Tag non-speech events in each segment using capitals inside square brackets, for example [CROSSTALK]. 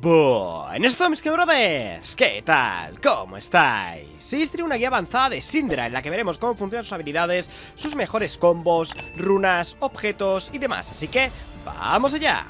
Buenas mis Brothers, ¿qué tal? ¿Cómo estáis? Se una guía avanzada de Syndra en la que veremos cómo funcionan sus habilidades, sus mejores combos, runas, objetos y demás, así que ¡vamos allá!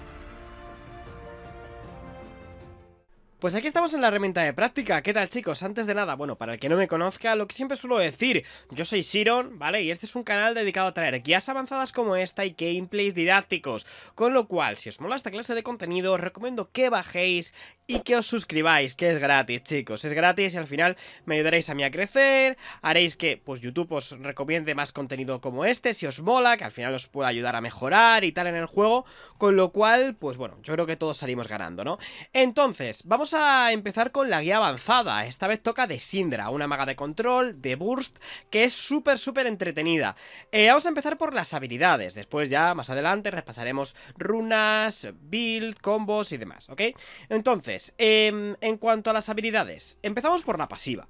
Pues aquí estamos en la herramienta de práctica. ¿Qué tal, chicos? Antes de nada, bueno, para el que no me conozca, lo que siempre suelo decir, yo soy Siron, ¿vale? Y este es un canal dedicado a traer guías avanzadas como esta y gameplays didácticos. Con lo cual, si os mola esta clase de contenido, os recomiendo que bajéis, y que os suscribáis, que es gratis, chicos. Es gratis y al final me ayudaréis a mí a crecer, haréis que pues YouTube os recomiende más contenido como este, si os mola, que al final os pueda ayudar a mejorar y tal en el juego, con lo cual, pues bueno, yo creo que todos salimos ganando, ¿no? Entonces, vamos a empezar con la guía avanzada. Esta vez toca de Sindra, una maga de control, de burst, que es súper, súper entretenida. Eh, vamos a empezar por las habilidades, después ya más adelante repasaremos runas, build, combos y demás, ¿ok? Entonces, Em, en cuanto a las habilidades, empezamos por la pasiva.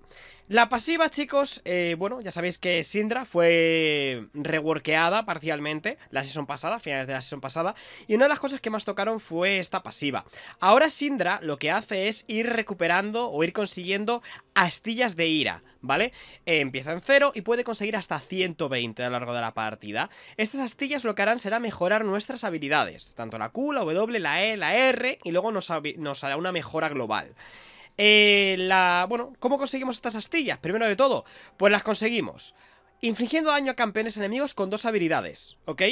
La pasiva, chicos, eh, bueno, ya sabéis que Sindra fue reworkeada parcialmente la sesión pasada, finales de la sesión pasada, y una de las cosas que más tocaron fue esta pasiva. Ahora Sindra lo que hace es ir recuperando o ir consiguiendo astillas de ira, ¿vale? Eh, empieza en cero y puede conseguir hasta 120 a lo largo de la partida. Estas astillas lo que harán será mejorar nuestras habilidades, tanto la Q, la W, la E, la R, y luego nos hará una mejora global. Eh, la, bueno, ¿cómo conseguimos estas astillas? Primero de todo, pues las conseguimos infligiendo daño a campeones enemigos con dos habilidades, ¿ok?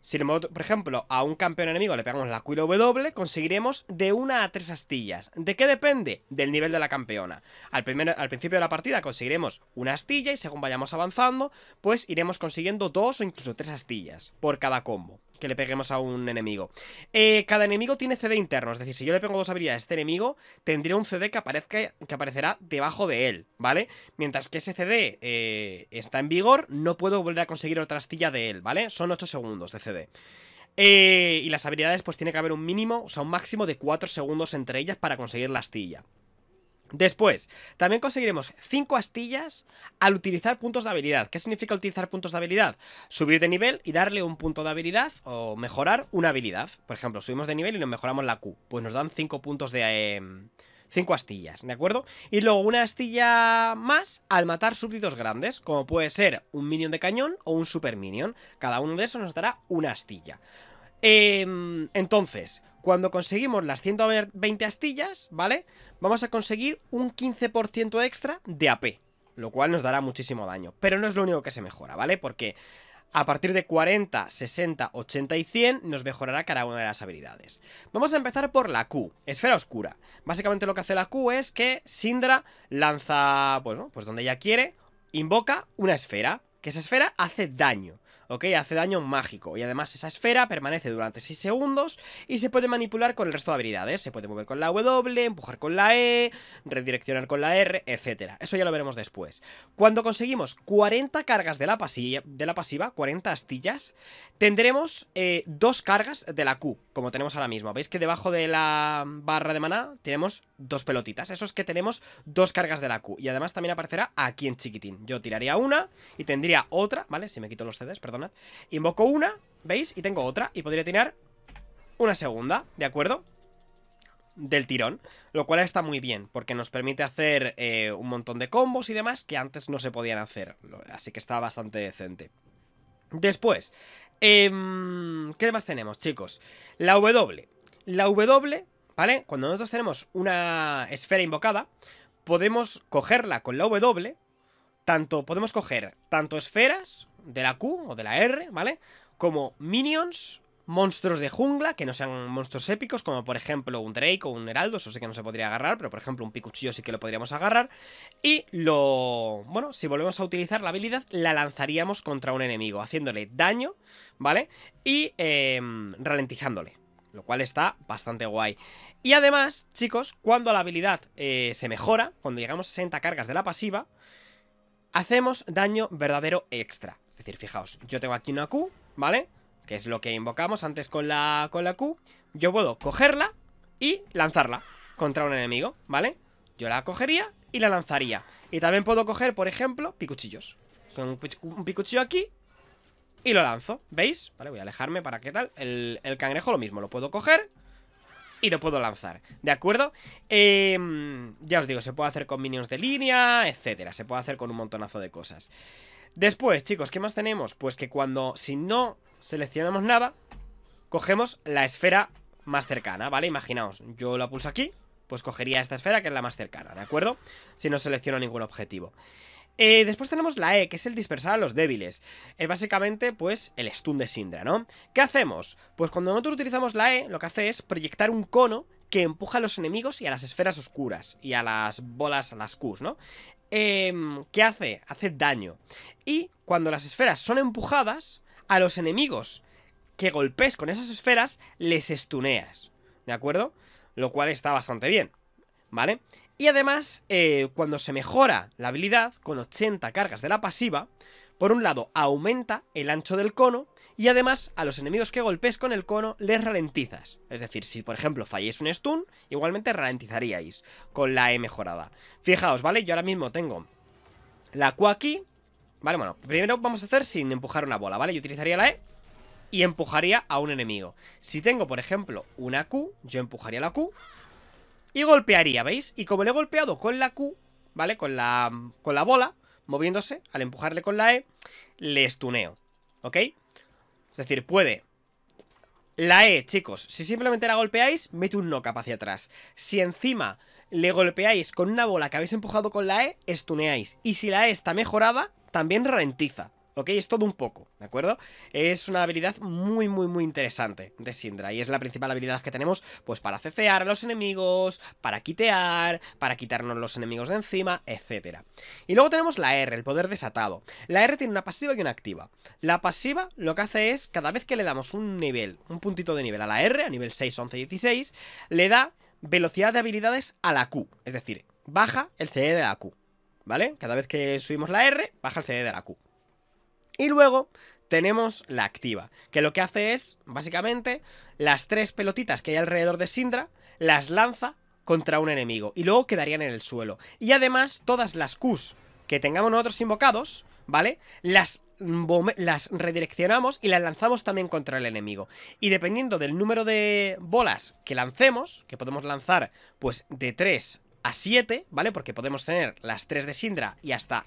Si, por ejemplo, a un campeón enemigo le pegamos la W, conseguiremos de una a tres astillas. ¿De qué depende? Del nivel de la campeona. Al, al principio de la partida conseguiremos una astilla y según vayamos avanzando, pues iremos consiguiendo dos o incluso tres astillas por cada combo que le peguemos a un enemigo. Eh, cada enemigo tiene CD interno, es decir, si yo le pongo dos habilidades a este enemigo, Tendría un CD que, que aparecerá debajo de él, ¿vale? Mientras que ese CD eh, está en vigor, no puedo volver a conseguir otra astilla de él, ¿vale? Son 8 segundos de CD. Eh, y las habilidades, pues tiene que haber un mínimo, o sea, un máximo de 4 segundos entre ellas para conseguir la astilla. Después, también conseguiremos 5 astillas al utilizar puntos de habilidad. ¿Qué significa utilizar puntos de habilidad? Subir de nivel y darle un punto de habilidad o mejorar una habilidad. Por ejemplo, subimos de nivel y nos mejoramos la Q. Pues nos dan 5 puntos de... 5 em, astillas, ¿de acuerdo? Y luego una astilla más al matar súbditos grandes, como puede ser un minion de cañón o un super minion. Cada uno de esos nos dará una astilla. Em, entonces, cuando conseguimos las 120 astillas, ¿vale? Vamos a conseguir un 15% extra de AP, lo cual nos dará muchísimo daño. Pero no es lo único que se mejora, ¿vale? Porque a partir de 40, 60, 80 y 100 nos mejorará cada una de las habilidades. Vamos a empezar por la Q, Esfera Oscura. Básicamente lo que hace la Q es que Sindra lanza, pues, pues donde ella quiere, invoca una esfera, que esa esfera hace daño. ¿ok? Hace daño mágico. Y además esa esfera permanece durante 6 segundos y se puede manipular con el resto de habilidades. Se puede mover con la W, empujar con la E, redireccionar con la R, etcétera. Eso ya lo veremos después. Cuando conseguimos 40 cargas de la, pasiva, de 40 astillas, tendremos eh, dos cargas de la Q, como tenemos ahora mismo. ¿Veis que debajo de la barra de maná tenemos dos pelotitas. Eso es que tenemos dos cargas de la Q. Y además también aparecerá aquí en chiquitín. Yo tiraría una y tendría otra, ¿vale? Si me quito los CDs, perdonad. Invoco una, ¿veis? Y tengo otra. Y podría tirar una segunda, ¿de acuerdo? Del tirón, lo cual está muy bien, porque nos permite hacer eh, un montón de combos y demás que antes no se podían hacer, así que está bastante decente. Después, em, ¿qué más tenemos, chicos? La W. La W ¿Vale? Cuando nosotros tenemos una esfera invocada, podemos cogerla con la W, tanto, podemos coger tanto esferas de la Q o de la R, ¿vale? Como minions, monstruos de jungla, que no sean monstruos épicos, como por ejemplo un Drake o un Heraldo, eso sí que no se podría agarrar, pero por ejemplo un picuchillo sí que lo podríamos agarrar. Y lo... bueno, si volvemos a utilizar la habilidad, la lanzaríamos contra un enemigo, haciéndole daño, ¿vale? Y em, ralentizándole lo cual está bastante guay. Y además, chicos, cuando la habilidad eh, se mejora, cuando llegamos a 60 cargas de la pasiva, hacemos daño verdadero extra. Es decir, fijaos, yo tengo aquí una Q, ¿vale? Que es lo que invocamos antes con la, con la Q. Yo puedo cogerla y lanzarla contra un enemigo, ¿vale? Yo la cogería y la lanzaría. Y también puedo coger, por ejemplo, picuchillos. Con un picuchillo aquí y lo lanzo, ¿veis? Vale, voy a alejarme para qué tal el, cangrejo lo mismo, lo puedo coger y lo puedo lanzar, ¿de acuerdo? Em, ya os digo, se puede hacer con minions de línea, etcétera, se puede hacer con un montonazo de cosas. Después, chicos, ¿qué más tenemos? Pues que cuando, si no seleccionamos nada, cogemos la esfera más cercana, ¿vale? Imaginaos, yo la pulso aquí, pues cogería esta esfera que es la más cercana, ¿de acuerdo? Si no selecciono ningún objetivo. Eh, después tenemos la E, que es el dispersar a los débiles. Es básicamente, pues, el stun de Sindra, ¿no? ¿Qué hacemos? Pues cuando nosotros utilizamos la E, lo que hace es proyectar un cono que empuja a los enemigos y a las esferas oscuras y a las bolas, a las Qs, ¿no? Em, ¿Qué hace? Hace daño. Y cuando las esferas son empujadas, a los enemigos que golpes con esas esferas les estuneas, ¿de acuerdo? Lo cual está bastante bien, ¿vale? Y además, eh, cuando se mejora la habilidad con 80 cargas de la pasiva, por un lado aumenta el ancho del cono y además a los enemigos que golpes con el cono les ralentizas. Es decir, si por ejemplo falléis un stun, igualmente ralentizaríais con la E mejorada. Fijaos, ¿vale? Yo ahora mismo tengo la Q aquí. Vale, bueno, primero vamos a hacer sin empujar una bola, ¿vale? Yo utilizaría la E y empujaría a un enemigo. Si tengo, por ejemplo, una Q, yo empujaría la Q y golpearía, ¿veis? Y como le he golpeado con la Q, ¿vale? Con la, con la bola, moviéndose, al empujarle con la E, le estuneo, ¿ok? Es decir, puede... La E, chicos, si simplemente la golpeáis, mete un knock hacia atrás. Si encima le golpeáis con una bola que habéis empujado con la E, estuneáis. Y si la E está mejorada, también ralentiza. ¿ok? Es todo un poco, ¿de acuerdo? Es una habilidad muy, muy, muy interesante de Sindra y es la principal habilidad que tenemos, pues para cecear a los enemigos, para quitear, para quitarnos los enemigos de encima, etc. Y luego tenemos la R, el poder desatado. La R tiene una pasiva y una activa. La pasiva lo que hace es, cada vez que le damos un nivel, un puntito de nivel a la R, a nivel 6, 11, 16, le da velocidad de habilidades a la Q, es decir, baja el CD de la Q. ¿Vale? Cada vez que subimos la R, baja el CD de la Q. Y luego tenemos la activa, que lo que hace es, básicamente, las tres pelotitas que hay alrededor de Sindra, las lanza contra un enemigo y luego quedarían en el suelo. Y además, todas las Qs que tengamos nosotros invocados, ¿vale? Las, las redireccionamos y las lanzamos también contra el enemigo. Y dependiendo del número de bolas que lancemos, que podemos lanzar pues de 3 a 7, ¿vale? Porque podemos tener las 3 de Sindra y hasta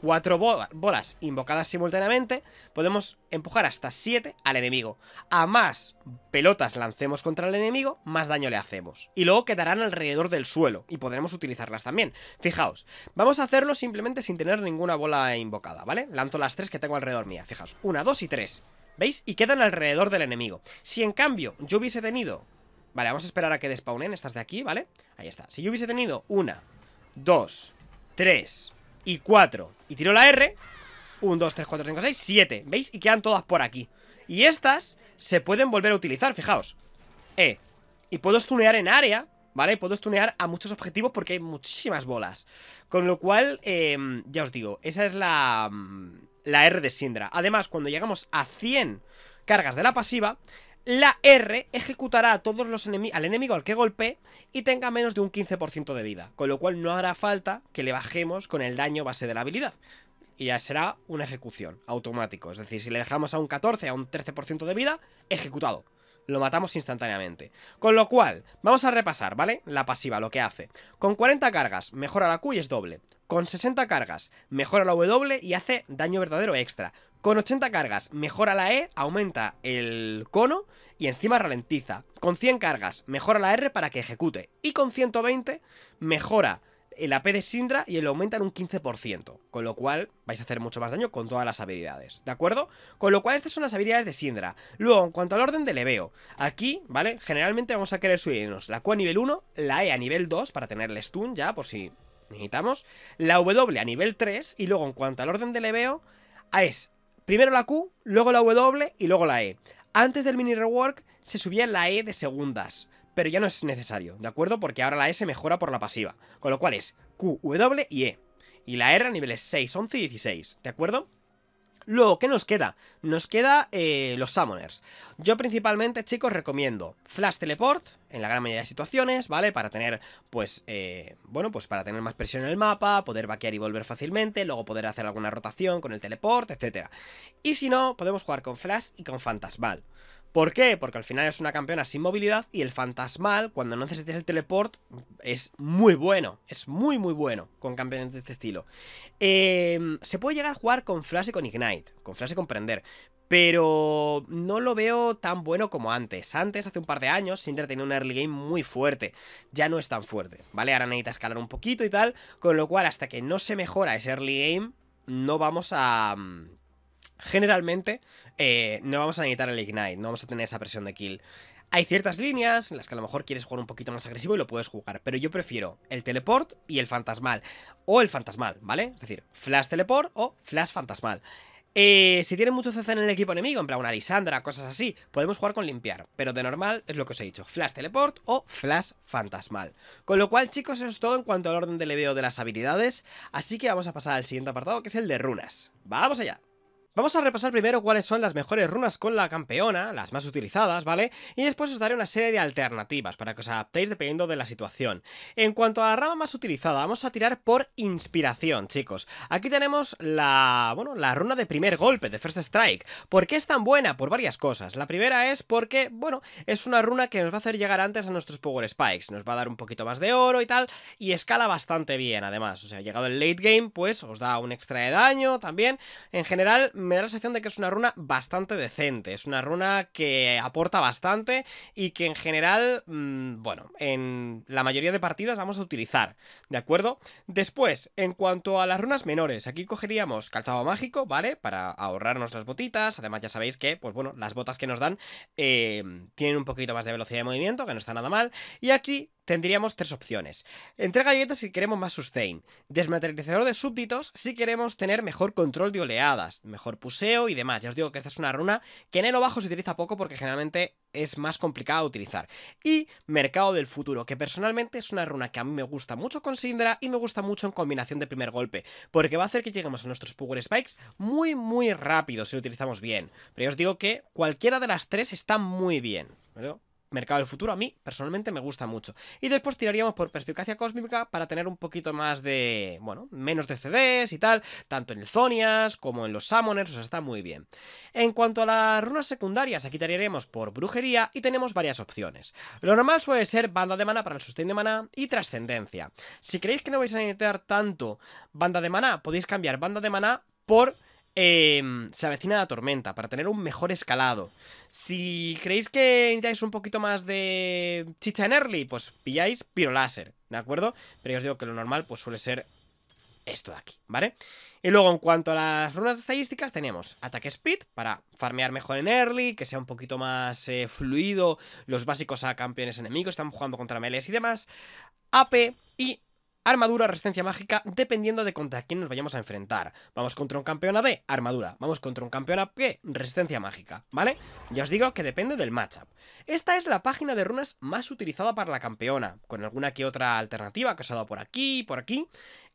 cuatro bolas invocadas simultáneamente, podemos empujar hasta siete al enemigo. A más pelotas lancemos contra el enemigo, más daño le hacemos. Y luego quedarán alrededor del suelo y podremos utilizarlas también. Fijaos, vamos a hacerlo simplemente sin tener ninguna bola invocada, ¿vale? Lanzo las tres que tengo alrededor mía, fijaos. Una, dos y tres. ¿Veis? Y quedan alrededor del enemigo. Si en cambio yo hubiese tenido... Vale, vamos a esperar a que despaunen estas de aquí, ¿vale? Ahí está. Si yo hubiese tenido una, dos, tres y 4 Y tiro la R 1, 2, 3, 4, 5, 6, 7 ¿Veis? Y quedan todas por aquí Y estas se pueden volver a utilizar, fijaos E Y puedo stunear en área ¿Vale? Puedo stunear a muchos objetivos porque hay muchísimas bolas Con lo cual, eh, ya os digo Esa es la, mm, la R de Syndra... Además, cuando llegamos a 100 cargas de la pasiva la R ejecutará a todos los enemigos, al enemigo al que golpee y tenga menos de un 15% de vida, con lo cual no hará falta que le bajemos con el daño base de la habilidad. Y ya será una ejecución automático, es decir, si le dejamos a un 14, a un 13% de vida, ejecutado. Lo matamos instantáneamente. Con lo cual, vamos a repasar, ¿vale? La pasiva, lo que hace. Con 40 cargas, mejora la Q y es doble. Con 60 cargas, mejora la W y hace daño verdadero extra. Con 80 cargas, mejora la E, aumenta el cono y encima ralentiza. Con 100 cargas, mejora la R para que ejecute. Y con 120, mejora el AP de Sindra y lo aumenta en un 15%, con lo cual vais a hacer mucho más daño con todas las habilidades, ¿de acuerdo? Con lo cual estas son las habilidades de Sindra. Luego, en cuanto al orden de leveo, aquí, ¿vale? Generalmente vamos a querer subirnos la Q a nivel 1, la E a nivel 2 para tener el stun ya, por si Necesitamos la W a nivel 3 y luego en cuanto al orden del leveo, es primero la Q, luego la W y luego la E. Antes del mini rework se subía la E de segundas, pero ya no es necesario, ¿de acuerdo? Porque ahora la E se mejora por la pasiva, con lo cual es Q, W y E. Y la R a niveles 6, 11 y 16, ¿de acuerdo? Luego, ¿qué nos queda? Nos queda eh, los Summoners. Yo principalmente, chicos, recomiendo Flash Teleport, en la gran mayoría de situaciones, ¿vale? Para tener, pues, eh, bueno, pues para tener más presión en el mapa, poder vaquear y volver fácilmente, luego poder hacer alguna rotación con el teleport, etc. Y si no, podemos jugar con Flash y con Fantasmal. ¿Por qué? Porque al final es una campeona sin movilidad y el fantasmal, cuando no necesites el teleport, es muy bueno. Es muy, muy bueno con campeones de este estilo. Em, se puede llegar a jugar con Flash y con Ignite, con Flash y con Pero no lo veo tan bueno como antes. Antes, hace un par de años, Sinter tenía un early game muy fuerte. Ya no es tan fuerte, ¿vale? Ahora necesita escalar un poquito y tal. Con lo cual, hasta que no se mejora ese early game, no vamos a mm, Generalmente eh, no vamos a necesitar el Ignite, no vamos a tener esa presión de kill. Hay ciertas líneas en las que a lo mejor quieres jugar un poquito más agresivo y lo puedes jugar, pero yo prefiero el teleport y el fantasmal, o el fantasmal, ¿vale? Es decir, flash teleport o flash fantasmal. Eh, si tiene mucho CC en el equipo enemigo, en plan una Lisandra, cosas así, podemos jugar con limpiar. Pero de normal es lo que os he dicho, Flash Teleport o Flash Fantasmal. Con lo cual, chicos, eso es todo en cuanto al orden de leveo de las habilidades. Así que vamos a pasar al siguiente apartado, que es el de runas. ¡Vamos allá! Vamos a repasar primero cuáles son las mejores runas con la campeona, las más utilizadas, ¿vale? Y después os daré una serie de alternativas para que os adaptéis dependiendo de la situación. En cuanto a la rama más utilizada, vamos a tirar por inspiración, chicos. Aquí tenemos la, bueno, la runa de primer golpe, de First Strike. ¿Por qué es tan buena? Por varias cosas. La primera es porque, bueno, es una runa que nos va a hacer llegar antes a nuestros Power Spikes. Nos va a dar un poquito más de oro y tal, y escala bastante bien, además. O sea, llegado el late game, pues os da un extra de daño también. En general, me da la sensación de que es una runa bastante decente, es una runa que aporta bastante y que en general, mm, bueno, en la mayoría de partidas vamos a utilizar, ¿de acuerdo? Después, en cuanto a las runas menores, aquí cogeríamos calzado mágico, ¿vale? Para ahorrarnos las botitas, además ya sabéis que, pues bueno, las botas que nos dan eh, tienen un poquito más de velocidad de movimiento, que no está nada mal, y aquí tendríamos tres opciones. Entrega galletas si queremos más sustain. Desmaterializador de súbditos si queremos tener mejor control de oleadas, mejor puseo y demás. Ya os digo que esta es una runa que en el bajo se utiliza poco porque generalmente es más complicada de utilizar. Y Mercado del Futuro, que personalmente es una runa que a mí me gusta mucho con Syndra y me gusta mucho en combinación de primer golpe, porque va a hacer que lleguemos a nuestros Power Spikes muy muy rápido si lo utilizamos bien. Pero ya os digo que cualquiera de las tres está muy bien. ¿verdad? mercado del futuro a mí personalmente me gusta mucho. Y después tiraríamos por perspicacia cósmica para tener un poquito más de, bueno, menos de CDs y tal, tanto en el Zonias como en los Summoners, o sea, está muy bien. En cuanto a las runas secundarias, aquí tiraríamos por brujería y tenemos varias opciones. Lo normal suele ser banda de mana para el sustain de mana y trascendencia. Si creéis que no vais a necesitar tanto banda de mana, podéis cambiar banda de mana por Em, se avecina la tormenta para tener un mejor escalado. Si creéis que necesitáis un poquito más de chicha en early, pues pilláis pirolaser, ¿de acuerdo? Pero ya os digo que lo normal pues suele ser esto de aquí, ¿vale? Y luego en cuanto a las runas estadísticas tenemos ataque speed para farmear mejor en early, que sea un poquito más eh, fluido, los básicos a campeones enemigos, están jugando contra melees y demás, AP y armadura resistencia mágica dependiendo de contra quién nos vayamos a enfrentar. Vamos contra un campeona de armadura. Vamos contra un campeona de resistencia mágica, ¿vale? Ya os digo que depende del matchup. Esta es la página de runas más utilizada para la campeona, con alguna que otra alternativa que os he dado por aquí y por aquí.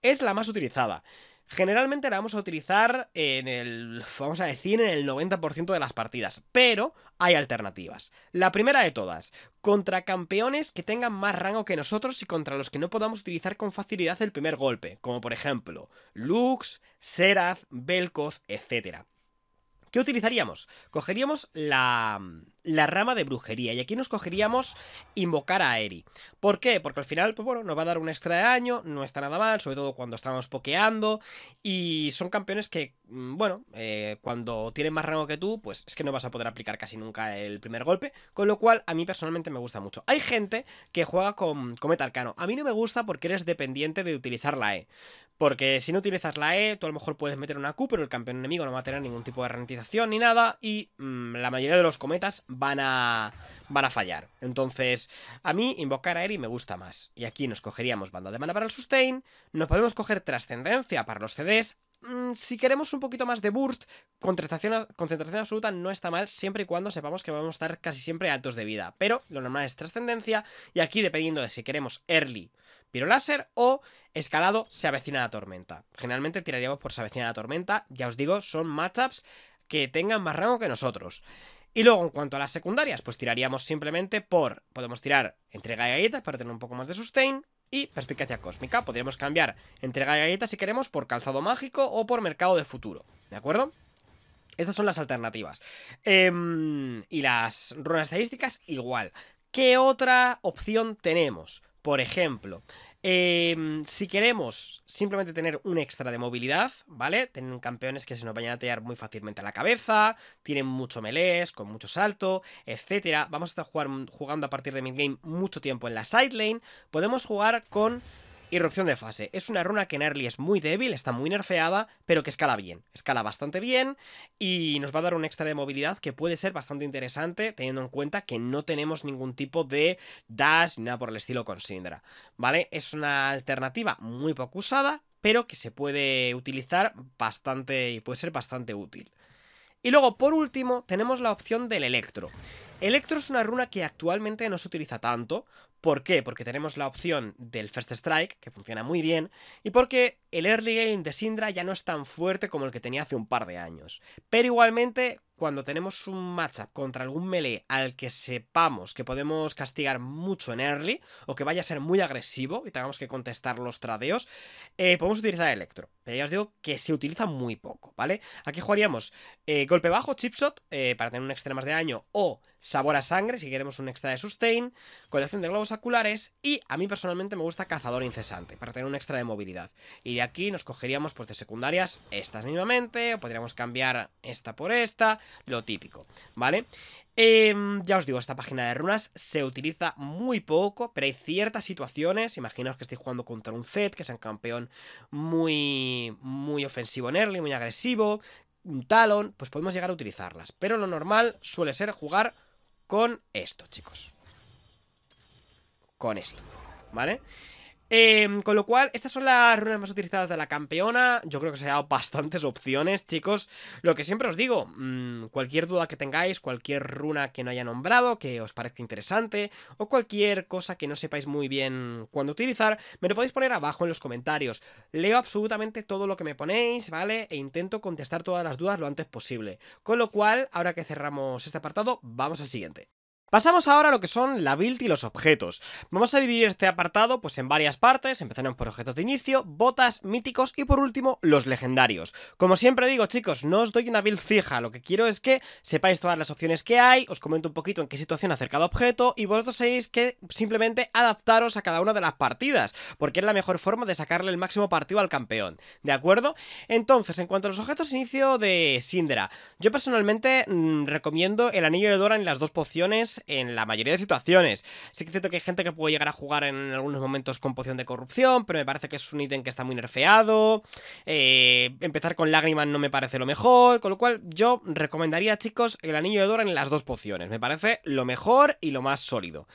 Es la más utilizada. Generalmente la vamos a utilizar en el, vamos a decir, en el 90% de las partidas, pero hay alternativas. La primera de todas, contra campeones que tengan más rango que nosotros y contra los que no podamos utilizar con facilidad el primer golpe, como por ejemplo Lux, Seraph, Belkoz, etc. ¿Qué utilizaríamos? Cogeríamos la, rama de brujería. Y aquí nos cogeríamos invocar a Eri. ¿Por qué? Porque al final, pues bueno, nos va a dar un extra de daño, no está nada mal, sobre todo cuando estamos pokeando. Y son campeones que, mm, bueno, eh, cuando tienen más rango que tú, pues es que no vas a poder aplicar casi nunca el primer golpe. Con lo cual, a mí personalmente me gusta mucho. Hay gente que juega con Cometa Arcano. A mí no me gusta porque eres dependiente de utilizar la E. Porque si no utilizas la E, tú a lo mejor puedes meter una Q, pero el campeón enemigo no va a tener ningún tipo de ralentización ni nada. Y mm, la mayoría de los cometas van a, van a fallar. Entonces, a mí invocar a Eri me gusta más. Y aquí nos cogeríamos banda de mana para el sustain. Nos podemos coger trascendencia para los CDs. Mm, si queremos un poquito más de burst, concentración, concentración absoluta no está mal, siempre y cuando sepamos que vamos a estar casi siempre altos de vida. Pero lo normal es trascendencia. Y aquí, dependiendo de si queremos early láser o escalado se avecina la tormenta. Generalmente tiraríamos por se avecina la tormenta, ya os digo, son matchups que tengan más rango que nosotros. Y luego, en cuanto a las secundarias, pues tiraríamos simplemente por, podemos tirar entrega de galletas para tener un poco más de sustain, y perspicacia cósmica. Podríamos cambiar entrega de galletas si queremos por calzado mágico o por mercado de futuro. ¿De acuerdo? Estas son las alternativas. Em, y las runas estadísticas igual. ¿Qué otra opción tenemos? Por ejemplo, em, si queremos simplemente tener un extra de movilidad, ¿vale? Tienen campeones que se nos vayan a tallar muy fácilmente a la cabeza, tienen mucho melees, con mucho salto, etc. Vamos a estar jugando a partir de midgame mucho tiempo en la lane, Podemos jugar con Irrupción de fase. Es una runa que en early es muy débil, está muy nerfeada, pero que escala bien. Escala bastante bien y nos va a dar un extra de movilidad que puede ser bastante interesante teniendo en cuenta que no tenemos ningún tipo de dash ni nada por el estilo con Syndra. ¿Vale? Es una alternativa muy poco usada, pero que se puede utilizar bastante y puede ser bastante útil. Y luego, por último, tenemos la opción del Electro. Electro es una runa que actualmente no se utiliza tanto, ¿Por qué? Porque tenemos la opción del First Strike, que funciona muy bien, y porque el early game de Syndra ya no es tan fuerte como el que tenía hace un par de años. Pero igualmente, cuando tenemos un matchup contra algún melee al que sepamos que podemos castigar mucho en early o que vaya a ser muy agresivo y tengamos que contestar los tradeos, eh, podemos utilizar Electro. Pero eh, ya os digo que se utiliza muy poco, ¿vale? Aquí jugaríamos eh, golpe bajo, chipshot, para tener un extra más de daño, o sabor a sangre, si queremos un extra de sustain, colección de globos oculares, y a mí personalmente me gusta cazador incesante, para tener un extra de movilidad. Y de aquí nos cogeríamos pues de secundarias estas mismamente, o podríamos cambiar esta por esta, lo típico, ¿vale? Em, ya os digo, esta página de runas se utiliza muy poco, pero hay ciertas situaciones. Imaginaos que estoy jugando contra un Zed, que es un campeón muy, muy ofensivo en early, muy agresivo, un Talon, pues podemos llegar a utilizarlas. Pero lo normal suele ser jugar con esto, chicos. Con esto, ¿vale? Em, con lo cual, estas son las runas más utilizadas de la campeona. Yo creo que se han dado bastantes opciones, chicos. Lo que siempre os digo, mm, cualquier duda que tengáis, cualquier runa que no haya nombrado, que os parezca interesante, o cualquier cosa que no sepáis muy bien cuándo utilizar, me lo podéis poner abajo en los comentarios. Leo absolutamente todo lo que me ponéis, ¿vale? E intento contestar todas las dudas lo antes posible. Con lo cual, ahora que cerramos este apartado, vamos al siguiente. Pasamos ahora a lo que son la build y los objetos. Vamos a dividir este apartado pues en varias partes, empezaremos por objetos de inicio, botas, míticos y por último los legendarios. Como siempre digo chicos, no os doy una build fija, lo que quiero es que sepáis todas las opciones que hay, os comento un poquito en qué situación acerca cada objeto y vosotros tenéis que simplemente adaptaros a cada una de las partidas, porque es la mejor forma de sacarle el máximo partido al campeón, ¿de acuerdo? Entonces, en cuanto a los objetos de inicio de Syndra. yo personalmente mm, recomiendo el anillo de Dora en las dos pociones en la mayoría de situaciones. Sí que es cierto que hay gente que puede llegar a jugar en algunos momentos con poción de corrupción, pero me parece que es un ítem que está muy nerfeado. Eh, empezar con lágrimas no me parece lo mejor, con lo cual yo recomendaría, chicos, el anillo de Dora en las dos pociones. Me parece lo mejor y lo más sólido.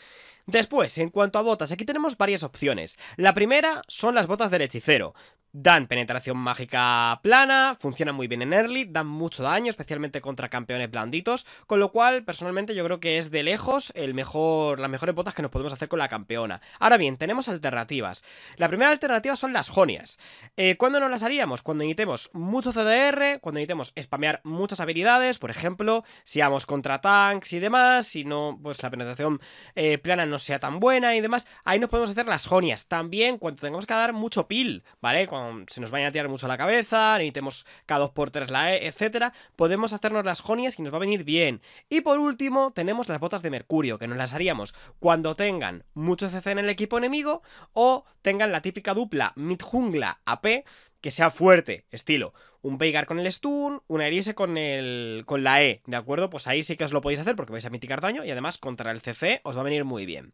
Después, en cuanto a botas, aquí tenemos varias opciones. La primera son las botas del hechicero, Dan penetración mágica plana, funciona muy bien en early, dan mucho daño, especialmente contra campeones blanditos, con lo cual personalmente yo creo que es de lejos el mejor, las mejores botas que nos podemos hacer con la campeona. Ahora bien, tenemos alternativas. La primera alternativa son las jonias. Eh, ¿Cuándo nos las haríamos? Cuando necesitemos mucho CDR, cuando necesitemos spamear muchas habilidades, por ejemplo, si vamos contra tanks y demás, si no, pues la penetración eh, plana no sea tan buena y demás, ahí nos podemos hacer las jonias. También cuando tengamos que dar mucho pil, ¿vale? se nos vayan a tirar mucho a la cabeza, necesitemos cada 2 por 3 la E, etcétera, podemos hacernos las jonias y nos va a venir bien. Y por último, tenemos las botas de mercurio, que nos las haríamos cuando tengan mucho CC en el equipo enemigo o tengan la típica dupla mid jungla AP que sea fuerte, estilo un Veigar con el stun, una Erise con el con la E, ¿de acuerdo? Pues ahí sí que os lo podéis hacer porque vais a mitigar daño y además contra el CC os va a venir muy bien.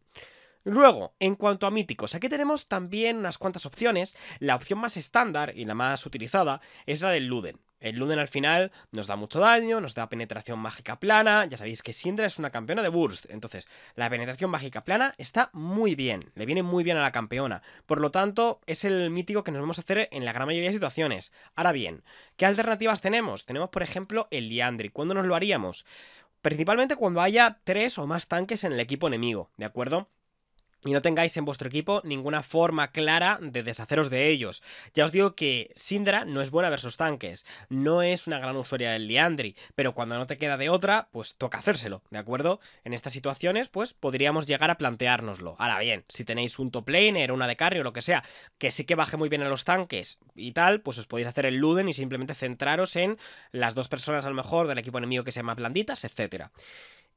Luego, en cuanto a míticos, aquí tenemos también unas cuantas opciones. La opción más estándar y la más utilizada es la del Luden. El Luden al final nos da mucho daño, nos da penetración mágica plana. Ya sabéis que Sindra es una campeona de Burst. Entonces, la penetración mágica plana está muy bien. Le viene muy bien a la campeona. Por lo tanto, es el mítico que nos vamos a hacer en la gran mayoría de situaciones. Ahora bien, ¿qué alternativas tenemos? Tenemos, por ejemplo, el Liandri. ¿Cuándo nos lo haríamos? Principalmente cuando haya tres o más tanques en el equipo enemigo, ¿de acuerdo? y no tengáis en vuestro equipo ninguna forma clara de deshaceros de ellos. Ya os digo que Sindra no es buena versus tanques, no es una gran usuaria del Liandri, pero cuando no te queda de otra, pues toca hacérselo, ¿de acuerdo? En estas situaciones, pues podríamos llegar a planteárnoslo. Ahora bien, si tenéis un top laner, una de carry o lo que sea, que sí que baje muy bien a los tanques y tal, pues os podéis hacer el Luden y simplemente centraros en las dos personas a lo mejor del equipo enemigo que sean más blanditas, etcétera.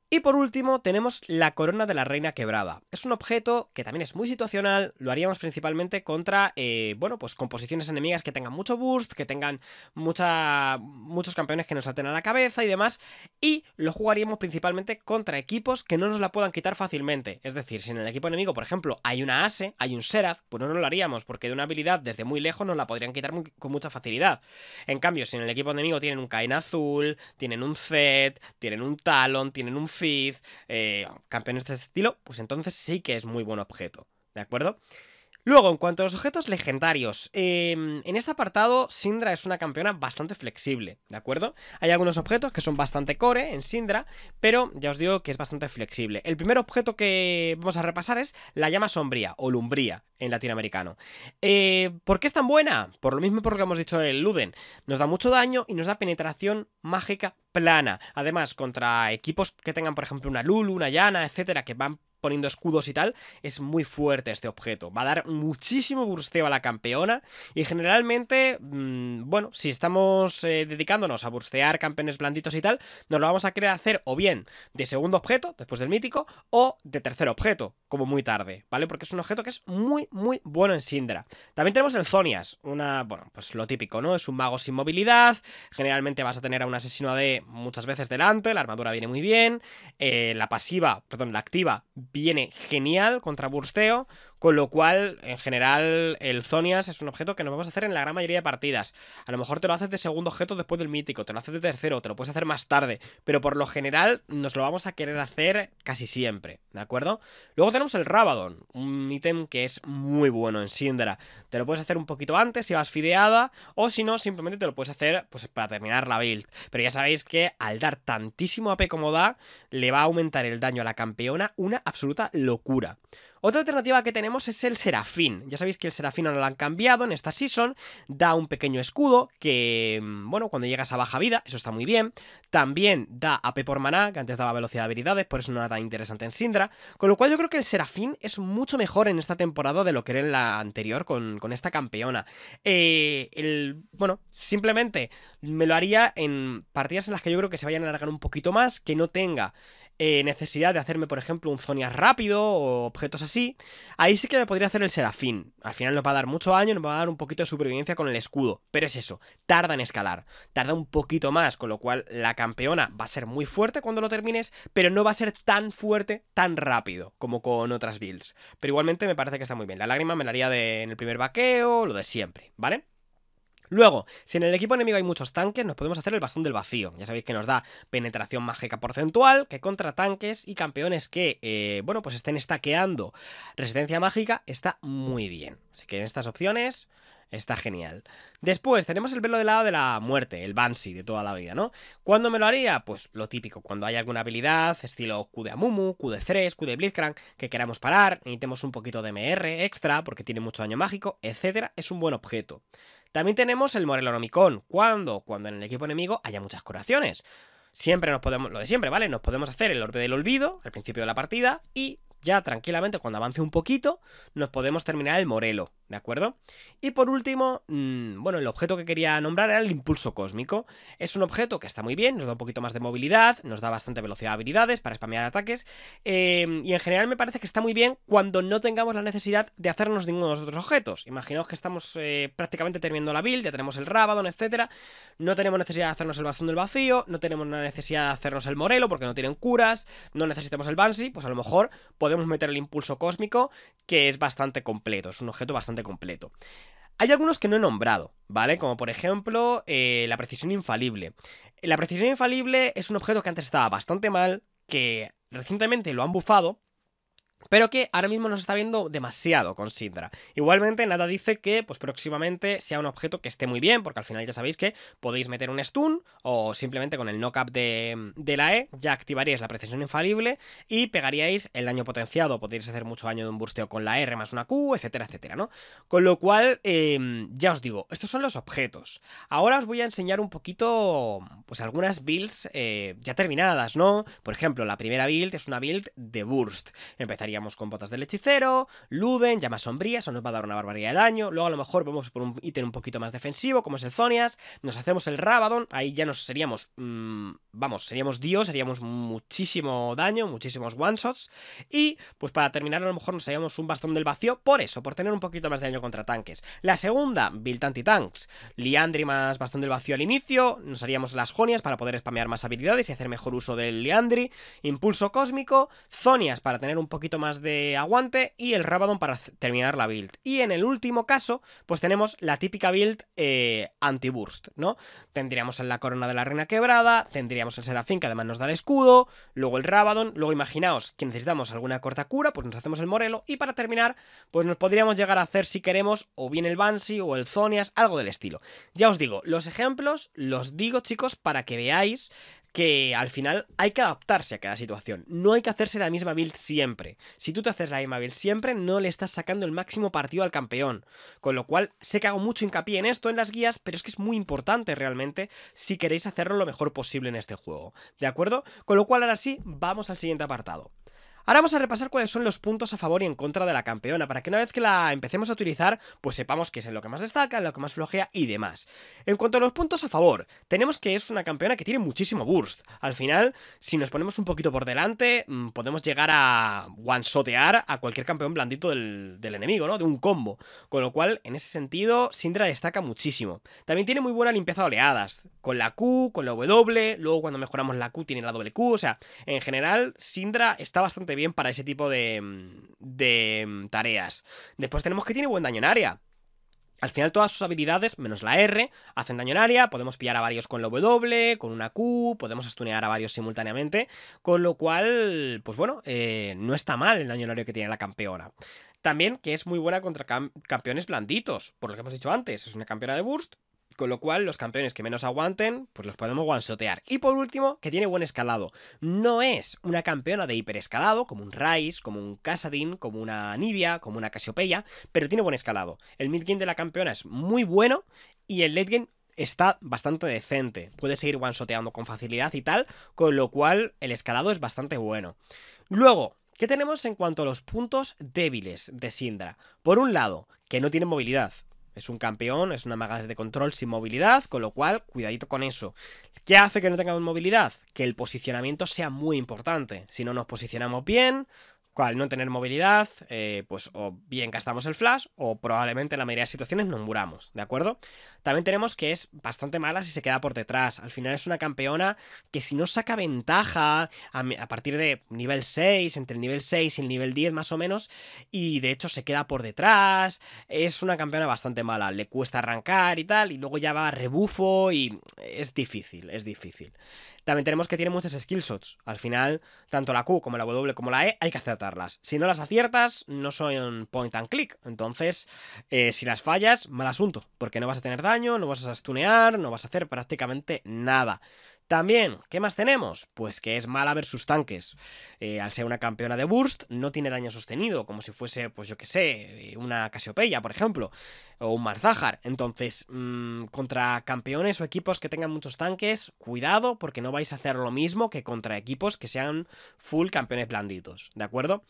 Y por último tenemos la corona de la reina quebrada. Es un objeto que también es muy situacional, lo haríamos principalmente contra, eh, bueno, pues composiciones enemigas que tengan mucho burst, que tengan muchos campeones que nos aten a la cabeza y demás, y lo jugaríamos principalmente contra equipos que no nos la puedan quitar fácilmente. Es decir, si en el equipo enemigo, por ejemplo, hay una Ase, hay un Seraph, pues no nos lo haríamos, porque de una habilidad desde muy lejos nos la podrían quitar con mucha facilidad. En cambio, si en el equipo enemigo tienen un kain Azul, tienen un Zed, tienen un Talon, tienen un eh, campeones de este estilo, pues entonces sí que es muy buen objeto. ¿De acuerdo? Luego, en cuanto a los objetos legendarios, em, en este apartado Sindra es una campeona bastante flexible, ¿de acuerdo? Hay algunos objetos que son bastante core en Sindra, pero ya os digo que es bastante flexible. El primer objeto que vamos a repasar es la llama sombría o lumbría en latinoamericano. Eh, ¿Por qué es tan buena? Por lo mismo que hemos dicho el Luden. Nos da mucho daño y nos da penetración mágica plana. Además, contra equipos que tengan, por ejemplo, una Lulu, una llana, etcétera, que van poniendo escudos y tal, es muy fuerte este objeto. Va a dar muchísimo bursteo a la campeona y generalmente, mm, bueno, si estamos eh, dedicándonos a burstear campeones blanditos y tal, nos lo vamos a querer hacer o bien de segundo objeto, después del mítico, o de tercer objeto, como muy tarde, ¿vale? Porque es un objeto que es muy, muy bueno en Sindra. También tenemos el Zonias, una, bueno, pues lo típico, ¿no? Es un mago sin movilidad, generalmente vas a tener a un asesino de muchas veces delante, la armadura viene muy bien, eh, la pasiva, perdón, la activa, viene genial contra Bursteo, con lo cual, en general, el Zonias es un objeto que nos vamos a hacer en la gran mayoría de partidas. A lo mejor te lo haces de segundo objeto después del mítico, te lo haces de tercero, te lo puedes hacer más tarde, pero por lo general nos lo vamos a querer hacer casi siempre, ¿de acuerdo? Luego tenemos el Rabadon, un ítem que es muy bueno en Syndra. Te lo puedes hacer un poquito antes si vas fideada, o si no, simplemente te lo puedes hacer pues, para terminar la build. Pero ya sabéis que al dar tantísimo AP como da, le va a aumentar el daño a la campeona una absoluta locura. Otra alternativa que tenemos es el Serafín. Ya sabéis que el Serafín no lo han cambiado en esta season. Da un pequeño escudo que, mm, bueno, cuando llegas a baja vida, eso está muy bien. También da AP por maná, que antes daba velocidad de habilidades, por eso no era tan interesante en Sindra. Con lo cual yo creo que el Serafín es mucho mejor en esta temporada de lo que era en la anterior con, esta campeona. Eh, el, bueno, simplemente me lo haría en partidas en las que yo creo que se vayan a alargar un poquito más, que no tenga eh, necesidad de hacerme, por ejemplo, un Zonia rápido o objetos así, ahí sí que me podría hacer el Serafín. Al final nos va a dar mucho daño, nos va a dar un poquito de supervivencia con el escudo, pero es eso, tarda en escalar, tarda un poquito más, con lo cual la campeona va a ser muy fuerte cuando lo termines, pero no va a ser tan fuerte, tan rápido como con otras builds. Pero igualmente me parece que está muy bien. La lágrima me la haría de, en el primer vaqueo, lo de siempre, ¿vale? Luego, si en el equipo enemigo hay muchos tanques, nos podemos hacer el bastón del vacío. Ya sabéis que nos da penetración mágica porcentual, que contra tanques y campeones que, eh, bueno, pues estén estaqueando resistencia mágica, está muy bien. Así que en estas opciones, está genial. Después tenemos el velo de lado de la muerte, el Banshee de toda la vida, ¿no? ¿Cuándo me lo haría? Pues lo típico, cuando hay alguna habilidad, estilo Q de Amumu, Q de 3, Q de Blitzcrank, que queramos parar, necesitemos un poquito de MR extra porque tiene mucho daño mágico, etcétera, es un buen objeto. También tenemos el morelo ¿Cuándo? Cuando en el equipo enemigo haya muchas curaciones. Siempre nos podemos, lo de siempre, ¿vale? Nos podemos hacer el orbe del olvido al principio de la partida y ya tranquilamente cuando avance un poquito nos podemos terminar el Morelo. ¿De acuerdo? Y por último, mm, bueno, el objeto que quería nombrar era el impulso cósmico. Es un objeto que está muy bien, nos da un poquito más de movilidad, nos da bastante velocidad de habilidades para spamear ataques. Em, y en general me parece que está muy bien cuando no tengamos la necesidad de hacernos ninguno de los otros objetos. Imaginaos que estamos eh, prácticamente terminando la build, ya tenemos el Rabadon, etc. No tenemos necesidad de hacernos el bastón del vacío, no tenemos la necesidad de hacernos el Morelo porque no tienen curas, no necesitamos el Banshee, pues a lo mejor podemos meter el impulso cósmico, que es bastante completo, es un objeto bastante completo. Hay algunos que no he nombrado, ¿vale? Como por ejemplo eh, la precisión infalible. La precisión infalible es un objeto que antes estaba bastante mal, que recientemente lo han bufado pero que ahora mismo nos está viendo demasiado con Sindra. Igualmente, nada dice que pues próximamente sea un objeto que esté muy bien, porque al final ya sabéis que podéis meter un stun o simplemente con el knock-up de, la E ya activaríais la precisión infalible y pegaríais el daño potenciado, podríais hacer mucho daño de un bursteo con la R más una Q, etcétera, etcétera, ¿no? Con lo cual, em, ya os digo, estos son los objetos. Ahora os voy a enseñar un poquito, pues algunas builds eh, ya terminadas, ¿no? Por ejemplo, la primera build es una build de burst. Empezaría con botas del hechicero, Luden, llama sombría, eso nos va a dar una barbaridad de daño. Luego a lo mejor vamos por un ítem un poquito más defensivo, como es el Zonias. Nos hacemos el Rabadon, ahí ya nos seríamos, mm, vamos, seríamos Dios, haríamos muchísimo daño, muchísimos one-shots. Y pues para terminar a lo mejor nos haríamos un bastón del vacío, por eso, por tener un poquito más de daño contra tanques. La segunda, Build Anti-Tanks. Liandry más bastón del vacío al inicio, nos haríamos las Jonias para poder spamear más habilidades y hacer mejor uso del Liandry. Impulso Cósmico, Zonias para tener un poquito más de aguante y el Rabadon para terminar la build. Y en el último caso, pues tenemos la típica build eh, anti-burst, ¿no? Tendríamos la corona de la reina quebrada, tendríamos el Serafín que además nos da el escudo, luego el Rabadon, luego imaginaos que necesitamos alguna corta cura, pues nos hacemos el Morelo y para terminar, pues nos podríamos llegar a hacer si queremos o bien el Banshee o el Zonias, algo del estilo. Ya os digo, los ejemplos los digo chicos para que veáis que al final hay que adaptarse a cada situación. No hay que hacerse la misma build siempre. Si tú te haces la misma build siempre, no le estás sacando el máximo partido al campeón. Con lo cual, sé que hago mucho hincapié en esto en las guías, pero es que es muy importante realmente si queréis hacerlo lo mejor posible en este juego. ¿De acuerdo? Con lo cual, ahora sí, vamos al siguiente apartado. Ahora vamos a repasar cuáles son los puntos a favor y en contra de la campeona, para que una vez que la empecemos a utilizar, pues sepamos qué es lo que más destaca, en lo que más flojea y demás. En cuanto a los puntos a favor, tenemos que es una campeona que tiene muchísimo burst. Al final, si nos ponemos un poquito por delante, mm, podemos llegar a one-shotear a cualquier campeón blandito del, enemigo, ¿no? De un combo. Con lo cual, en ese sentido, Syndra destaca muchísimo. También tiene muy buena limpieza de oleadas, con la Q, con la W, luego cuando mejoramos la Q tiene la W Q, o sea, en general, Syndra está bastante bien para ese tipo de, mm, mm, tareas. Después tenemos que tiene buen daño en área. Al final todas sus habilidades, menos la R, hacen daño en área, podemos pillar a varios con la W, con una Q, podemos astunear a varios simultáneamente, con lo cual, pues bueno, eh, no está mal el daño en área que tiene la campeona. También que es muy buena contra campeones blanditos, por lo que hemos dicho antes, es una campeona de burst, con lo cual, los campeones que menos aguanten, pues los podemos guansotear. Y por último, que tiene buen escalado. No es una campeona de hiperescalado, como un Rice, como un Casadin, como una Nibia, como una Casiopeia, pero tiene buen escalado. El mid game de la campeona es muy bueno y el late game está bastante decente. Puede seguir guansoteando con facilidad y tal, con lo cual el escalado es bastante bueno. Luego, ¿qué tenemos en cuanto a los puntos débiles de Sindra? Por un lado, que no tiene movilidad. Es un campeón, es una maga de control sin movilidad, con lo cual, cuidadito con eso. ¿Qué hace que no tengamos movilidad? Que el posicionamiento sea muy importante. Si no nos posicionamos bien, cual no tener movilidad, eh, pues o bien gastamos el flash o probablemente en la mayoría de situaciones nos muramos, ¿de acuerdo? También tenemos que es bastante mala si se queda por detrás. Al final es una campeona que si no saca ventaja a, partir de nivel 6, entre el nivel 6 y el nivel 10 más o menos, y de hecho se queda por detrás, es una campeona bastante mala, le cuesta arrancar y tal, y luego ya va rebufo y es difícil, es difícil. También tenemos que tiene muchas skill shots. Al final, tanto la Q como la W como la E hay que acertarlas. Si no las aciertas, no son point and click. Entonces, eh, si las fallas, mal asunto, porque no vas a tener daño, no vas a stunear, no vas a hacer prácticamente nada. También, ¿qué más tenemos? Pues que es mala sus tanques. Eh, al ser una campeona de burst, no tiene daño sostenido, como si fuese, pues yo qué sé, eh, una Casiopeya, por ejemplo, o un Marzahar. Entonces, mm, contra campeones o equipos que tengan muchos tanques, cuidado, porque no vais a hacer lo mismo que contra equipos que sean full campeones blanditos, ¿de acuerdo?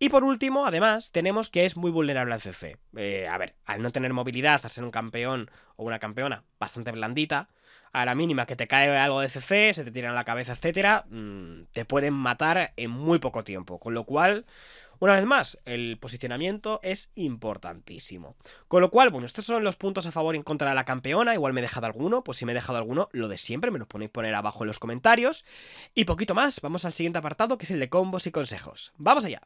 Y por último, además, tenemos que es muy vulnerable al CC. Eh, a ver, al no tener movilidad, a ser un campeón o una campeona bastante blandita, a la mínima que te cae algo de CC, se te tiran la cabeza, etcétera, mm, te pueden matar en muy poco tiempo. Con lo cual, una vez más, el posicionamiento es importantísimo. Con lo cual, bueno, estos son los puntos a favor y en contra de la campeona. Igual me he dejado alguno, pues si me he dejado alguno, lo de siempre, me lo ponéis poner abajo en los comentarios. Y poquito más, vamos al siguiente apartado, que es el de combos y consejos. ¡Vamos allá!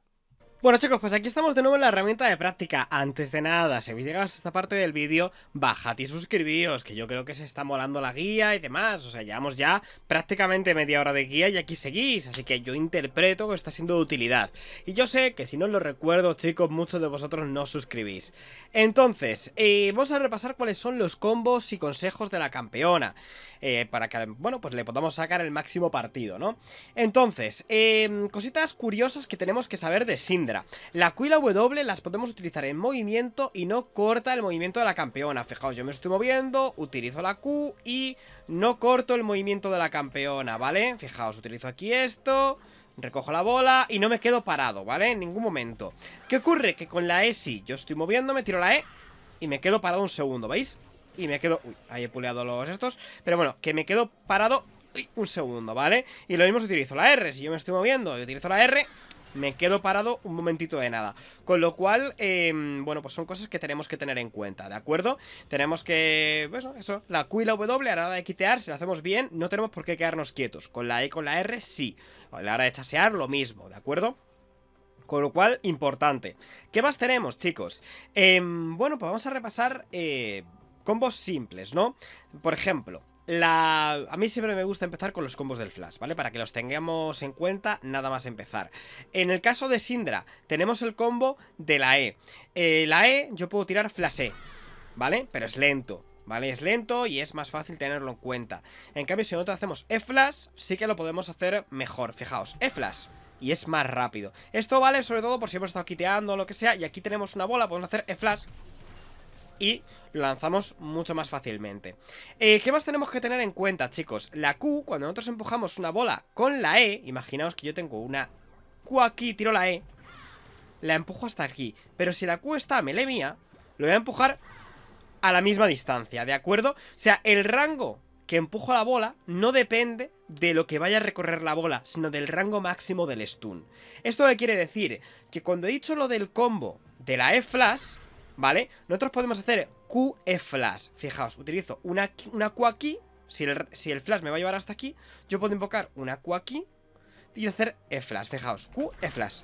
Bueno chicos, pues aquí estamos de nuevo en la herramienta de práctica. Antes de nada, si habéis llegado hasta esta parte del vídeo, bajad y suscribíos, que yo creo que se está molando la guía y demás. O sea, llevamos ya prácticamente media hora de guía y aquí seguís, así que yo interpreto que está siendo de utilidad. Y yo sé que si no os lo recuerdo, chicos, muchos de vosotros no suscribís. Entonces, eh, vamos a repasar cuáles son los combos y consejos de la campeona, eh, para que, bueno, pues le podamos sacar el máximo partido, ¿no? Entonces, eh, cositas curiosas que tenemos que saber de Cinder. La Q y la W las podemos utilizar en movimiento y no corta el movimiento de la campeona. Fijaos, yo me estoy moviendo, utilizo la Q y no corto el movimiento de la campeona, ¿vale? Fijaos, utilizo aquí esto... Recojo la bola y no me quedo parado, ¿vale? En ningún momento ¿Qué ocurre? Que con la E sí, yo estoy moviendo me tiro la E Y me quedo parado un segundo, ¿veis? Y me quedo... Uy, ahí he puleado los estos Pero bueno, que me quedo parado un segundo, ¿vale? Y lo mismo si utilizo la R, si yo me estoy moviendo y utilizo la R me quedo parado un momentito de nada. Con lo cual, em, bueno, pues son cosas que tenemos que tener en cuenta, ¿de acuerdo? Tenemos que, bueno, eso, la Q y la W a la hora de quitear, si lo hacemos bien, no tenemos por qué quedarnos quietos. Con la E con la R, sí. A la hora de chasear, lo mismo, ¿de acuerdo? Con lo cual, importante. ¿Qué más tenemos, chicos? Em, bueno, pues vamos a repasar eh, combos simples, ¿no? Por ejemplo, la... A mí siempre me gusta empezar con los combos del Flash, ¿vale? Para que los tengamos en cuenta nada más empezar. En el caso de Sindra, tenemos el combo de la E. Eh, la E yo puedo tirar Flash E, ¿vale? Pero es lento, ¿vale? Es lento y es más fácil tenerlo en cuenta. En cambio, si nosotros hacemos E-Flash, sí que lo podemos hacer mejor. Fijaos, E-Flash y es más rápido. Esto vale sobre todo por si hemos estado quiteando o lo que sea y aquí tenemos una bola, podemos hacer E-Flash y lo lanzamos mucho más fácilmente. Eh, ¿Qué más tenemos que tener en cuenta, chicos? La Q, cuando nosotros empujamos una bola con la E, imaginaos que yo tengo una Q aquí, tiro la E, la empujo hasta aquí. Pero si la Q está a mele mía, lo voy a empujar a la misma distancia, ¿de acuerdo? O sea, el rango que empujo la bola no depende de lo que vaya a recorrer la bola, sino del rango máximo del stun. ¿Esto qué quiere decir? Que cuando he dicho lo del combo de la E-Flash, ¿vale? Nosotros podemos hacer q e flash. Fijaos, utilizo una, una Q aquí. Si el, si el, flash me va a llevar hasta aquí, yo puedo invocar una Q aquí y hacer E flash. Fijaos, q e flash.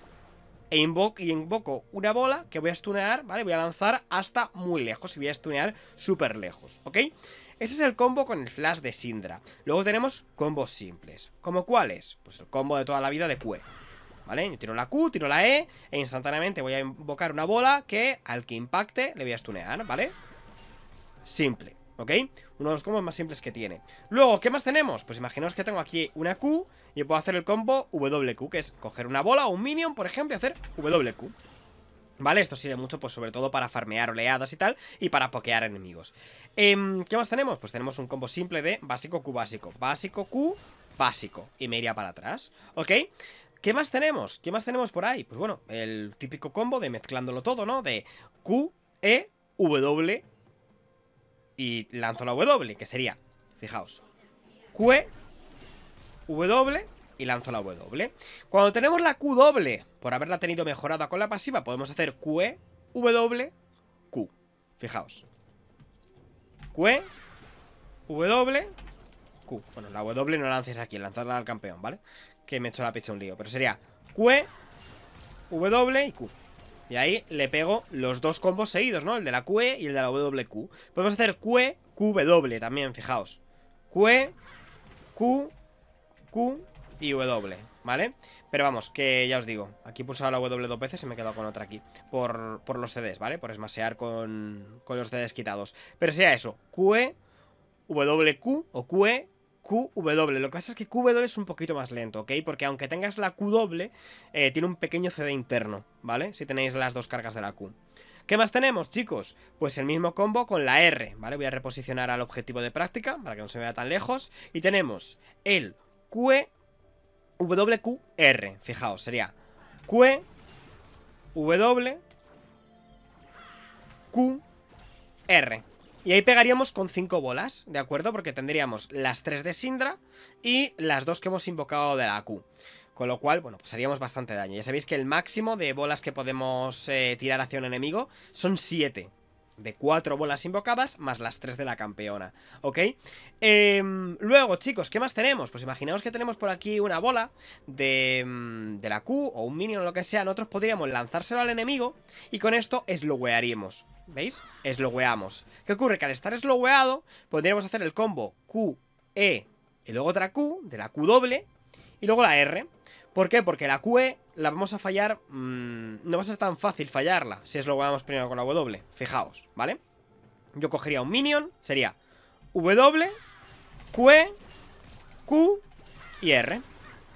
E invoco, y invoco una bola que voy a stunear, ¿vale? Voy a lanzar hasta muy lejos y voy a stunear súper lejos, ¿ok? Ese es el combo con el flash de Sindra. Luego tenemos combos simples. ¿Como cuáles? Pues el combo de toda la vida de QE. ¿vale? Yo tiro la Q, tiro la E e instantáneamente voy a invocar una bola que al que impacte le voy a stunear, ¿vale? Simple, ¿ok? Uno de los combos más simples que tiene. Luego, ¿qué más tenemos? Pues imaginaos que tengo aquí una Q y puedo hacer el combo WQ, que es coger una bola o un minion, por ejemplo, y hacer WQ. ¿Vale? Esto sirve mucho, pues sobre todo para farmear oleadas y tal, y para pokear enemigos. Em, ¿Qué más tenemos? Pues tenemos un combo simple de básico Q básico. Básico Q básico. Y me iría para atrás. ¿Ok? ¿Qué más tenemos? ¿Qué más tenemos por ahí? Pues bueno, el típico combo de mezclándolo todo, ¿no? De Q, E, W y lanzo la W, que sería, fijaos, Q, e, W y lanzo la W. Cuando tenemos la Q doble, por haberla tenido mejorada con la pasiva, podemos hacer Q, e, W, Q. Fijaos. Q, e, W, Q. Bueno, la W no lances aquí, lanzarla al campeón, ¿vale? Que me he hecho la pizza un lío Pero sería Q, W y Q Y ahí le pego los dos combos seguidos, ¿no? El de la Q y el de la WQ Podemos hacer Q, QW también, fijaos Q, Q, Q y W ¿Vale? Pero vamos, que ya os digo Aquí he pulsado la W dos veces y me he quedado con otra aquí Por, los CDs, ¿vale? Por esmasear con, los CDs quitados Pero sea eso, Q, WQ o QE QW. Lo que pasa es que QW es un poquito más lento, ¿ok? Porque aunque tengas la QW, eh, tiene un pequeño CD interno, ¿vale? Si tenéis las dos cargas de la Q. ¿Qué más tenemos, chicos? Pues el mismo combo con la R, ¿vale? Voy a reposicionar al objetivo de práctica para que no se vea tan lejos. Y tenemos el Q, WQR. Fijaos, sería Q, W, Q, R. Y ahí pegaríamos con 5 bolas, ¿de acuerdo? Porque tendríamos las 3 de Sindra y las 2 que hemos invocado de la Q. Con lo cual, bueno, pues haríamos bastante daño. Ya sabéis que el máximo de bolas que podemos eh, tirar hacia un enemigo son 7. De 4 bolas invocadas más las 3 de la campeona, ¿ok? Em, luego, chicos, ¿qué más tenemos? Pues imaginaos que tenemos por aquí una bola mm, de, la Q o un minion o lo que sea. Nosotros podríamos lanzárselo al enemigo y con esto esloguearíamos. ¿Veis? Slowweamos. ¿Qué ocurre? Que al estar sloweado, podríamos hacer el combo Q, E y luego otra Q, de la Q doble, y luego la R. ¿Por qué? Porque la Q... E la vamos a fallar... Mm, no va a ser tan fácil fallarla si sloweamos primero con la W. Fijaos, ¿vale? Yo cogería un minion, sería W, Q... E, Q y R.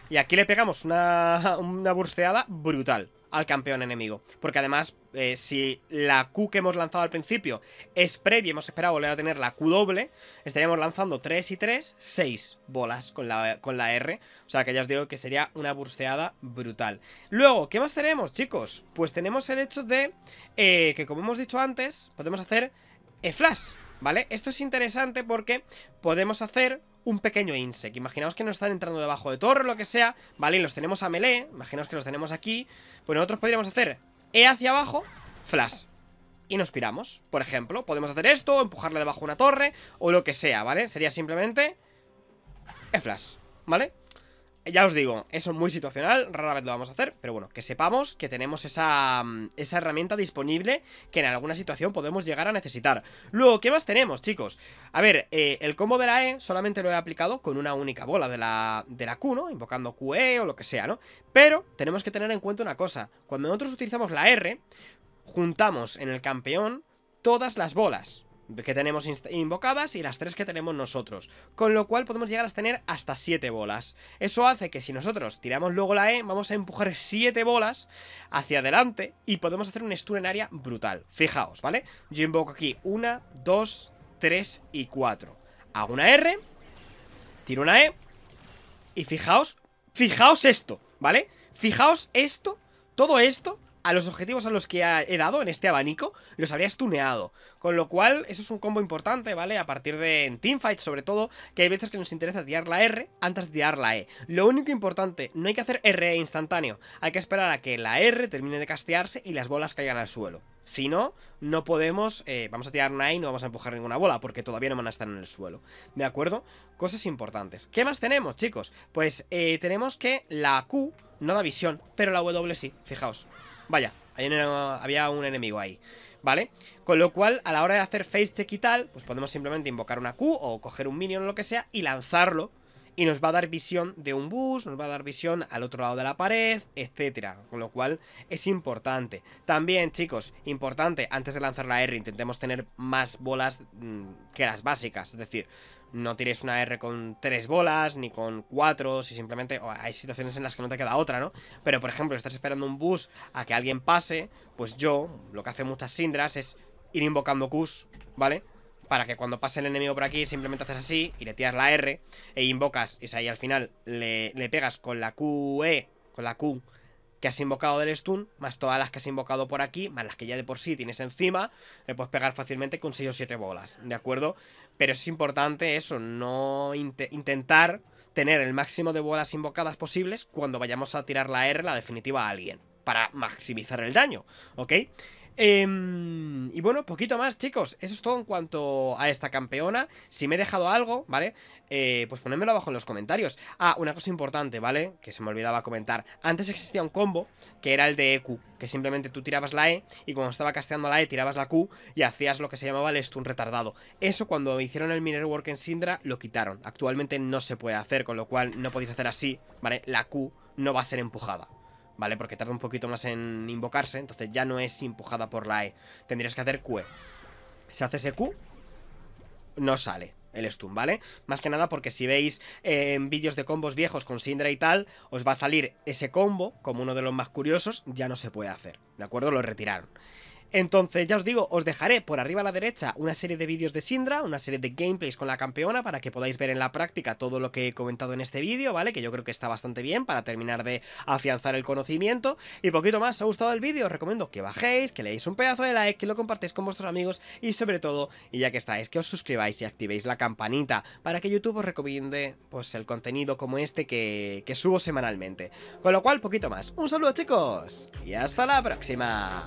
Y aquí le pegamos una, [LAUGHS] una brutal al campeón enemigo. Porque además eh, si la Q que hemos lanzado al principio es previa, hemos esperado volver a tener la Q doble, estaríamos lanzando 3 y 3, 6 bolas con la, R. O sea que ya os digo que sería una burseada brutal. Luego, ¿qué más tenemos, chicos? Pues tenemos el hecho de eh, que, como hemos dicho antes, podemos hacer E flash, ¿vale? Esto es interesante porque podemos hacer un pequeño insect. Imaginaos que nos están entrando debajo de torre o lo que sea, ¿vale? Y los tenemos a melee, imaginaos que los tenemos aquí. Pues nosotros podríamos hacer e hacia abajo, flash. Y nos piramos, por ejemplo. Podemos hacer esto, empujarle debajo una torre o lo que sea, ¿vale? Sería simplemente E flash, ¿vale? ya os digo, eso es muy situacional, rara vez lo vamos a hacer, pero bueno, que sepamos que tenemos esa, mm, herramienta disponible que en alguna situación podemos llegar a necesitar. Luego, ¿qué más tenemos, chicos? A ver, eh, el combo de la E solamente lo he aplicado con una única bola de la, de la Q, ¿no? Invocando QE o lo que sea, ¿no? Pero tenemos que tener en cuenta una cosa, cuando nosotros utilizamos la R, juntamos en el campeón todas las bolas, que tenemos invocadas y las tres que tenemos nosotros. Con lo cual podemos llegar a tener hasta 7 bolas. Eso hace que si nosotros tiramos luego la E, vamos a empujar 7 bolas hacia adelante y podemos hacer un stun en área brutal. Fijaos, ¿vale? Yo invoco aquí 1, 2, 3 y 4. Hago una R, tiro una E y fijaos, fijaos esto, ¿vale? Fijaos esto, todo esto a los objetivos a los que he dado en este abanico, los habría tuneado. Con lo cual, eso es un combo importante, ¿vale? A partir de en Teamfight, sobre todo, que hay veces que nos interesa tirar la R antes de tirar la E. Lo único importante, no hay que hacer R e instantáneo. Hay que esperar a que la R termine de castearse y las bolas caigan al suelo. Si no, no podemos, eh, vamos a tirar una E y no vamos a empujar ninguna bola porque todavía no van a estar en el suelo. ¿De acuerdo? Cosas importantes. ¿Qué más tenemos, chicos? Pues eh, tenemos que la Q no da visión, pero la W sí, fijaos. Vaya, había un enemigo ahí. ¿Vale? Con lo cual, a la hora de hacer face check y tal, pues podemos simplemente invocar una Q o coger un minion o lo que sea y lanzarlo. Y nos va a dar visión de un bus, nos va a dar visión al otro lado de la pared, etcétera. Con lo cual es importante. También, chicos, importante, antes de lanzar la R intentemos tener más bolas mm, que las básicas. Es decir, no tires una R con tres bolas, ni con cuatro, si simplemente hay situaciones en las que no te queda otra, ¿no? Pero, por ejemplo, estás esperando un bus a que alguien pase, pues yo, lo que hace muchas Sindras es ir invocando Qs, ¿vale? Para que cuando pase el enemigo por aquí, simplemente haces así y le tiras la R e invocas, y ahí al final le, le pegas con la QE, con la Q que has invocado del stun, más todas las que has invocado por aquí, más las que ya de por sí tienes encima, le puedes pegar fácilmente con 6 o 7 bolas, ¿de acuerdo? Pero es importante eso, no intentar tener el máximo de bolas invocadas posibles cuando vayamos a tirar la R, la definitiva, a alguien, para maximizar el daño, ¿ok? Em, y bueno, poquito más, chicos. Eso es todo en cuanto a esta campeona. Si me he dejado algo, ¿vale? Eh, pues ponedmelo abajo en los comentarios. Ah, una cosa importante, ¿vale? Que se me olvidaba comentar. Antes existía un combo que era el de EQ, que simplemente tú tirabas la E y cuando estaba casteando la E tirabas la Q y hacías lo que se llamaba el stun retardado. Eso cuando hicieron el miner Work en Syndra lo quitaron. Actualmente no se puede hacer, con lo cual no podéis hacer así, ¿vale? La Q no va a ser empujada, ¿vale? Porque tarda un poquito más en invocarse, entonces ya no es empujada por la E. Tendrías que hacer Q. E. Se hace ese Q, no sale el stun, ¿vale? Más que nada porque si veis eh, en vídeos de combos viejos con Syndra y tal, os va a salir ese combo como uno de los más curiosos, ya no se puede hacer, ¿de acuerdo? Lo retiraron. Entonces, ya os digo, os dejaré por arriba a la derecha una serie de vídeos de Sindra, una serie de gameplays con la campeona para que podáis ver en la práctica todo lo que he comentado en este vídeo, ¿vale? Que yo creo que está bastante bien para terminar de afianzar el conocimiento. Y poquito más, si os ha gustado el vídeo, os recomiendo que bajéis, que leéis un pedazo de like, que lo compartáis con vuestros amigos y sobre todo, y ya que estáis, que os suscribáis y activéis la campanita para que YouTube os recomiende pues el contenido como este que subo semanalmente. Con lo cual, poquito más. Un saludo chicos y hasta la próxima.